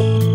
you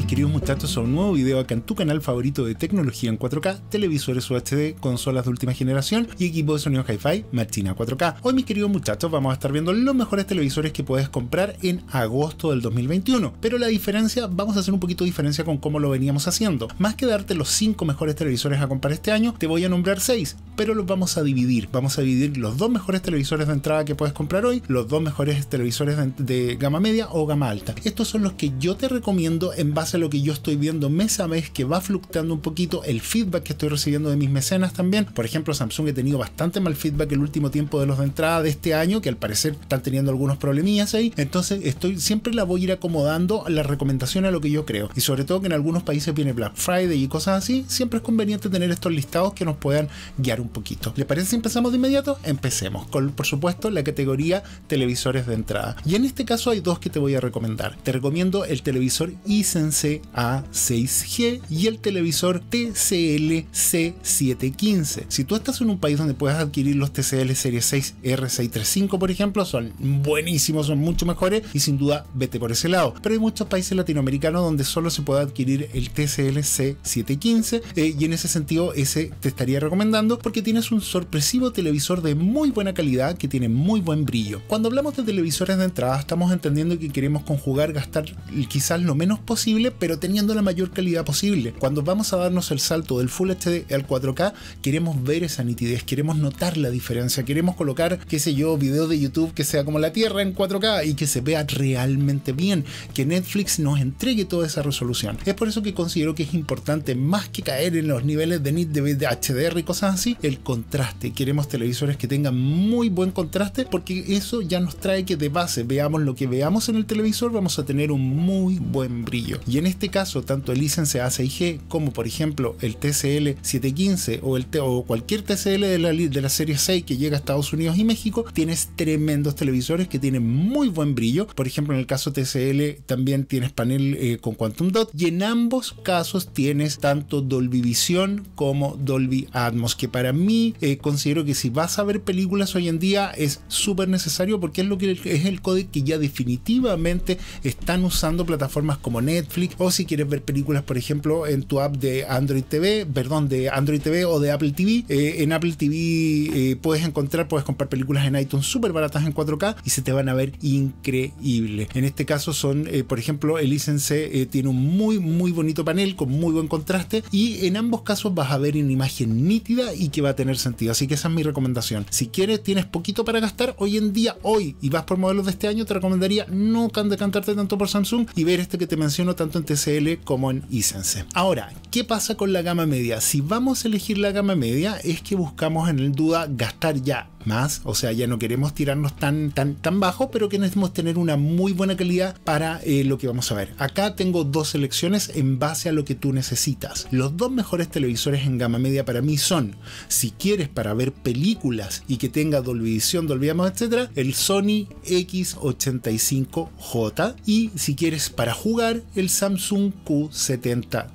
mis queridos muchachos a un nuevo video acá en tu canal favorito de tecnología en 4K, televisores UHD, consolas de última generación y equipo de sonido hi-fi Martina 4K. Hoy mis queridos muchachos vamos a estar viendo los mejores televisores que puedes comprar en agosto del 2021, pero la diferencia, vamos a hacer un poquito de diferencia con cómo lo veníamos haciendo. Más que darte los 5 mejores televisores a comprar este año, te voy a nombrar 6, pero los vamos a dividir. Vamos a dividir los dos mejores televisores de entrada que puedes comprar hoy, los dos mejores televisores de, de gama media o gama alta. Estos son los que yo te recomiendo en base a lo que yo estoy viendo mes a mes, que va fluctuando un poquito, el feedback que estoy recibiendo de mis mecenas también. Por ejemplo, Samsung he tenido bastante mal feedback el último tiempo de los de entrada de este año, que al parecer están teniendo algunos problemillas ahí. Entonces, estoy siempre la voy a ir acomodando la recomendación a lo que yo creo. Y sobre todo que en algunos países viene Black Friday y cosas así, siempre es conveniente tener estos listados que nos puedan guiar un poquito. ¿Le parece si empezamos de inmediato? Empecemos con, por supuesto, la categoría televisores de entrada. Y en este caso hay dos que te voy a recomendar. Te recomiendo el televisor iSense a 6 g y el televisor TCL C715. Si tú estás en un país donde puedes adquirir los TCL Serie 6 R635, por ejemplo, son buenísimos, son mucho mejores y sin duda vete por ese lado. Pero hay muchos países latinoamericanos donde solo se puede adquirir el TCL C715 eh, y en ese sentido ese te estaría recomendando porque tienes un sorpresivo televisor de muy buena calidad que tiene muy buen brillo. Cuando hablamos de televisores de entrada estamos entendiendo que queremos conjugar gastar quizás lo menos posible pero teniendo la mayor calidad posible. Cuando vamos a darnos el salto del Full HD al 4K, queremos ver esa nitidez, queremos notar la diferencia, queremos colocar, qué sé yo, videos de YouTube que sea como la Tierra en 4K y que se vea realmente bien, que Netflix nos entregue toda esa resolución. Es por eso que considero que es importante, más que caer en los niveles de nit de HDR y cosas así, el contraste. Queremos televisores que tengan muy buen contraste porque eso ya nos trae que de base veamos lo que veamos en el televisor, vamos a tener un muy buen brillo en este caso, tanto el license A6G como por ejemplo el TCL 715 o, el o cualquier TCL de la, de la serie 6 que llega a Estados Unidos y México, tienes tremendos televisores que tienen muy buen brillo. Por ejemplo, en el caso TCL también tienes panel eh, con Quantum Dot y en ambos casos tienes tanto Dolby Vision como Dolby Atmos, que para mí eh, considero que si vas a ver películas hoy en día es súper necesario porque es lo que es el código que ya definitivamente están usando plataformas como Netflix o si quieres ver películas, por ejemplo, en tu app de Android TV, perdón, de Android TV o de Apple TV. Eh, en Apple TV eh, puedes encontrar, puedes comprar películas en iTunes súper baratas en 4K y se te van a ver increíble. En este caso son, eh, por ejemplo, el Isense tiene un muy, muy bonito panel con muy buen contraste y en ambos casos vas a ver una imagen nítida y que va a tener sentido. Así que esa es mi recomendación. Si quieres, tienes poquito para gastar hoy en día, hoy, y vas por modelos de este año, te recomendaría no decantarte tanto por Samsung y ver este que te menciono tanto TCL como en Isense. Ahora, ¿qué pasa con la gama media? Si vamos a elegir la gama media es que buscamos en el duda gastar ya más, o sea, ya no queremos tirarnos tan, tan, tan bajo, pero queremos tener una muy buena calidad para eh, lo que vamos a ver. Acá tengo dos selecciones en base a lo que tú necesitas. Los dos mejores televisores en gama media para mí son, si quieres para ver películas y que tenga Dolby Vision, Dolby Atmos, etc., el Sony X85J y si quieres para jugar, el Samsung Q70T.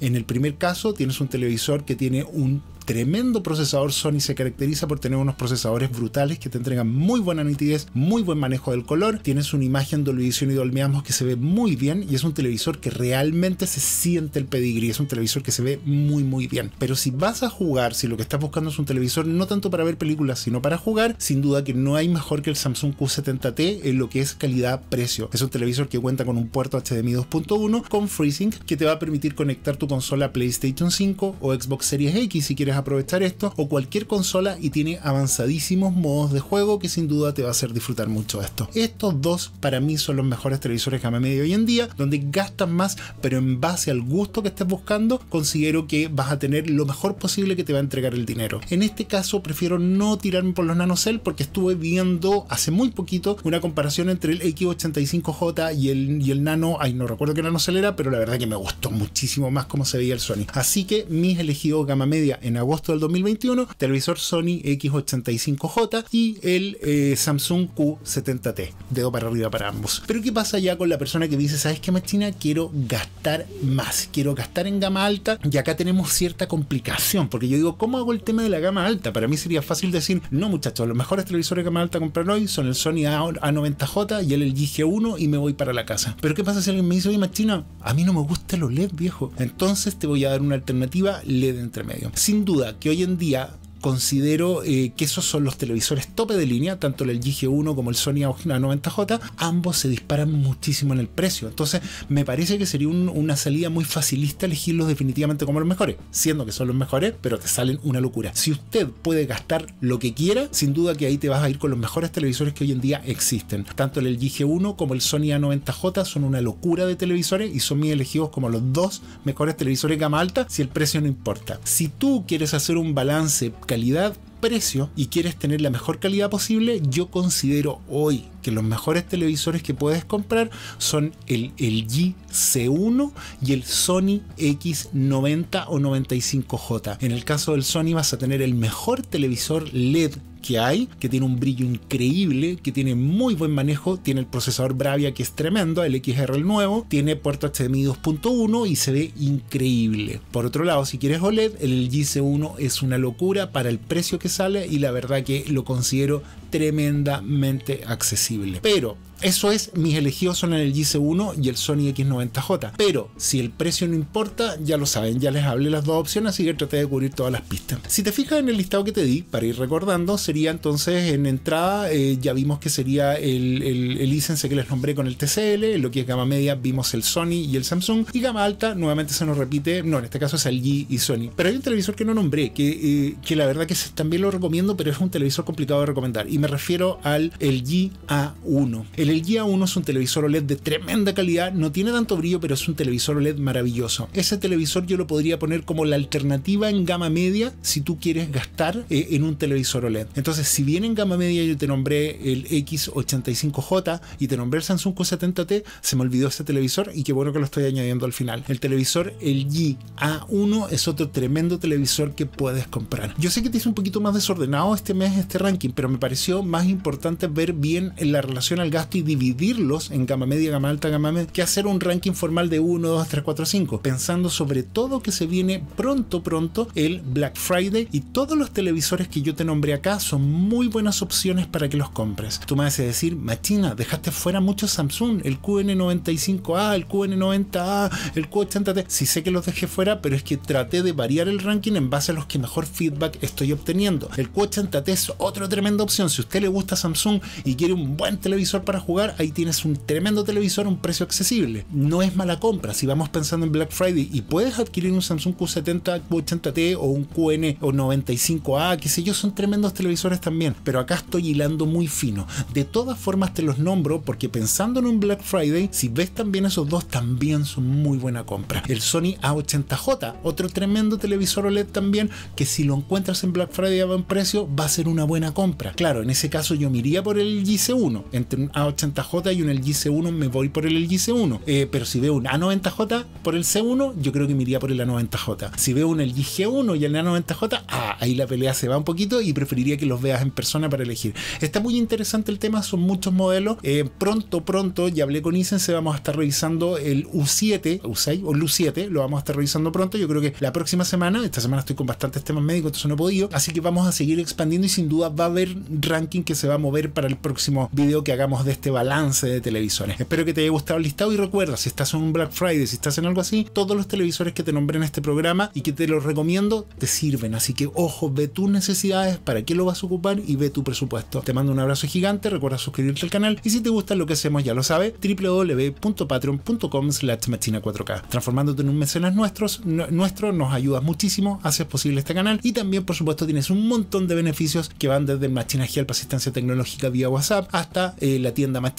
En el primer caso tienes un televisor que tiene un tremendo procesador. Sony se caracteriza por tener unos procesadores brutales que te entregan muy buena nitidez, muy buen manejo del color. Tienes una imagen de Vision y dolmeamos que se ve muy bien y es un televisor que realmente se siente el pedigrí. Es un televisor que se ve muy, muy bien. Pero si vas a jugar, si lo que estás buscando es un televisor no tanto para ver películas, sino para jugar, sin duda que no hay mejor que el Samsung Q70T en lo que es calidad-precio. Es un televisor que cuenta con un puerto HDMI 2.1 con FreeSync que te va a permitir conectar tu consola PlayStation 5 o Xbox Series X si quieres aprovechar esto, o cualquier consola y tiene avanzadísimos modos de juego que sin duda te va a hacer disfrutar mucho esto. Estos dos para mí son los mejores televisores gama media hoy en día, donde gastas más, pero en base al gusto que estés buscando, considero que vas a tener lo mejor posible que te va a entregar el dinero. En este caso prefiero no tirarme por los nanocell porque estuve viendo hace muy poquito una comparación entre el X85J y el, y el Nano, ay no recuerdo qué nanocell era, pero la verdad que me gustó muchísimo más cómo se veía el Sony. Así que mis elegidos gama media en agosto del 2021, televisor Sony X85J y el eh, Samsung Q70T, dedo para arriba para ambos. Pero ¿qué pasa ya con la persona que dice, sabes qué Machina, quiero gastar más, quiero gastar en gama alta y acá tenemos cierta complicación, porque yo digo, ¿cómo hago el tema de la gama alta? Para mí sería fácil decir, no muchachos, los mejores televisores de gama alta comprar hoy son el Sony A90J y el LG G1 y me voy para la casa. Pero ¿qué pasa si alguien me dice, oye Machina, a mí no me gusta los LED viejo? Entonces te voy a dar una alternativa LED entre medio. Sin duda, que hoy en día considero eh, que esos son los televisores tope de línea, tanto el lg 1 como el Sony A90J, ambos se disparan muchísimo en el precio. Entonces, me parece que sería una salida muy facilista elegirlos definitivamente como los mejores, siendo que son los mejores, pero te salen una locura. Si usted puede gastar lo que quiera, sin duda que ahí te vas a ir con los mejores televisores que hoy en día existen. Tanto el lg 1 como el Sony A90J son una locura de televisores y son mis elegidos como los dos mejores televisores gama alta si el precio no importa. Si tú quieres hacer un balance calidad precio y quieres tener la mejor calidad posible, yo considero hoy que los mejores televisores que puedes comprar son el, el c 1 y el Sony X90 o 95J. En el caso del Sony vas a tener el mejor televisor LED que hay, que tiene un brillo increíble, que tiene muy buen manejo, tiene el procesador Bravia que es tremendo, el XR el nuevo, tiene puerto HDMI 2.1 y se ve increíble. Por otro lado, si quieres OLED, el GC1 es una locura para el precio que sale y la verdad que lo considero tremendamente accesible. Pero eso es, mis elegidos son el GC1 y el Sony X90J. Pero si el precio no importa, ya lo saben, ya les hablé las dos opciones, así que traté de cubrir todas las pistas. Si te fijas en el listado que te di, para ir recordando, sería entonces en entrada, eh, ya vimos que sería el, el, license que les nombré con el TCL, lo que es gama media vimos el Sony y el Samsung, y gama alta nuevamente se nos repite, no, en este caso es el G y Sony. Pero hay un televisor que no nombré, que, eh, que la verdad que también lo recomiendo, pero es un televisor complicado de recomendar. Y me refiero al LG A1. El LG A1 es un televisor OLED de tremenda calidad, no tiene tanto brillo, pero es un televisor OLED maravilloso. Ese televisor yo lo podría poner como la alternativa en gama media si tú quieres gastar eh, en un televisor OLED. Entonces, si bien en gama media yo te nombré el X85J y te nombré el Samsung Q70T, se me olvidó ese televisor y qué bueno que lo estoy añadiendo al final. El televisor LG A1 es otro tremendo televisor que puedes comprar. Yo sé que te hice un poquito más desordenado este mes este ranking, pero me parece más importante ver bien la relación al gasto y dividirlos en gama media, gama alta, gama media, que hacer un ranking formal de 1, 2, 3, 4, 5, pensando sobre todo que se viene pronto, pronto el Black Friday y todos los televisores que yo te nombré acá son muy buenas opciones para que los compres. Tú me vas decir, Machina, dejaste fuera mucho Samsung, el QN95A, el QN90A, el Q80T. Sí sé que los dejé fuera, pero es que traté de variar el ranking en base a los que mejor feedback estoy obteniendo. El Q80T es otra tremenda opción si usted le gusta Samsung y quiere un buen televisor para jugar, ahí tienes un tremendo televisor a un precio accesible. No es mala compra. Si vamos pensando en Black Friday y puedes adquirir un Samsung q 70 Q80T o un QN o 95A, que sé yo, son tremendos televisores también. Pero acá estoy hilando muy fino. De todas formas te los nombro porque pensando en Black Friday, si ves también esos dos, también son muy buena compra. El Sony A80J, otro tremendo televisor OLED también, que si lo encuentras en Black Friday a buen precio, va a ser una buena compra. Claro, en ese caso yo me por el GC1. Entre un A80J y un c 1 me voy por el c 1 eh, pero si veo un A90J por el C1, yo creo que me iría por el A90J. Si veo un g 1 y el A90J, ah, ahí la pelea se va un poquito y preferiría que los veas en persona para elegir. Está muy interesante el tema, son muchos modelos. Eh, pronto, pronto, ya hablé con Isense. vamos a estar revisando el U7, U6 o el U7, lo vamos a estar revisando pronto. Yo creo que la próxima semana, esta semana estoy con bastantes temas médicos, entonces no he podido. Así que vamos a seguir expandiendo y sin duda va a haber ranking que se va a mover para el próximo video que hagamos de este balance de televisores. Espero que te haya gustado el listado y recuerda, si estás en un Black Friday, si estás en algo así, todos los televisores que te nombré en este programa y que te los recomiendo te sirven. Así que ojo, ve tus necesidades, para qué lo vas a ocupar y ve tu presupuesto. Te mando un abrazo gigante, recuerda suscribirte al canal y si te gusta lo que hacemos ya lo sabes, www.patreon.com slash 4K. Transformándote en un mecenas nuestros, nuestro nos ayudas muchísimo, haces posible este canal y también por supuesto tienes un montón de beneficios que van desde machina para asistencia tecnológica vía WhatsApp, hasta eh, la tienda más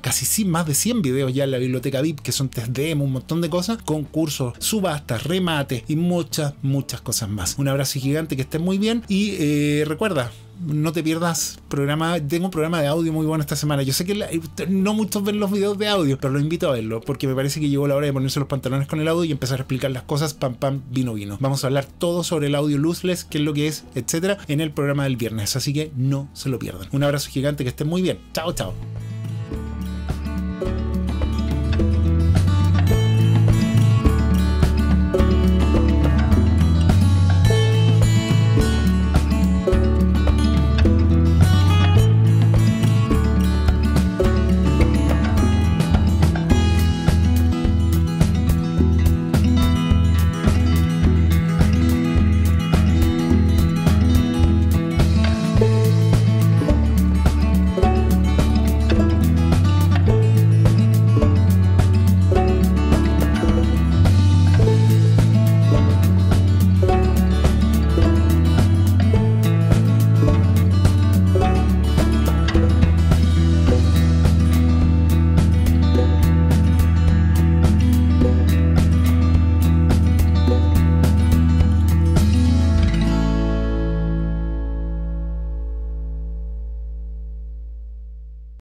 casi sí, más de 100 videos ya en la biblioteca VIP, que son test un montón de cosas, concursos, subastas, remates y muchas, muchas cosas más. Un abrazo gigante, que estén muy bien y eh, recuerda, no te pierdas programa. Tengo un programa de audio muy bueno esta semana. Yo sé que no muchos ven los videos de audio, pero lo invito a verlo porque me parece que llegó la hora de ponerse los pantalones con el audio y empezar a explicar las cosas. Pam, pam, vino, vino. Vamos a hablar todo sobre el audio luzless, qué es lo que es, etcétera, en el programa del viernes. Así que no se lo pierdan. Un abrazo gigante, que estén muy bien. Chao, chao.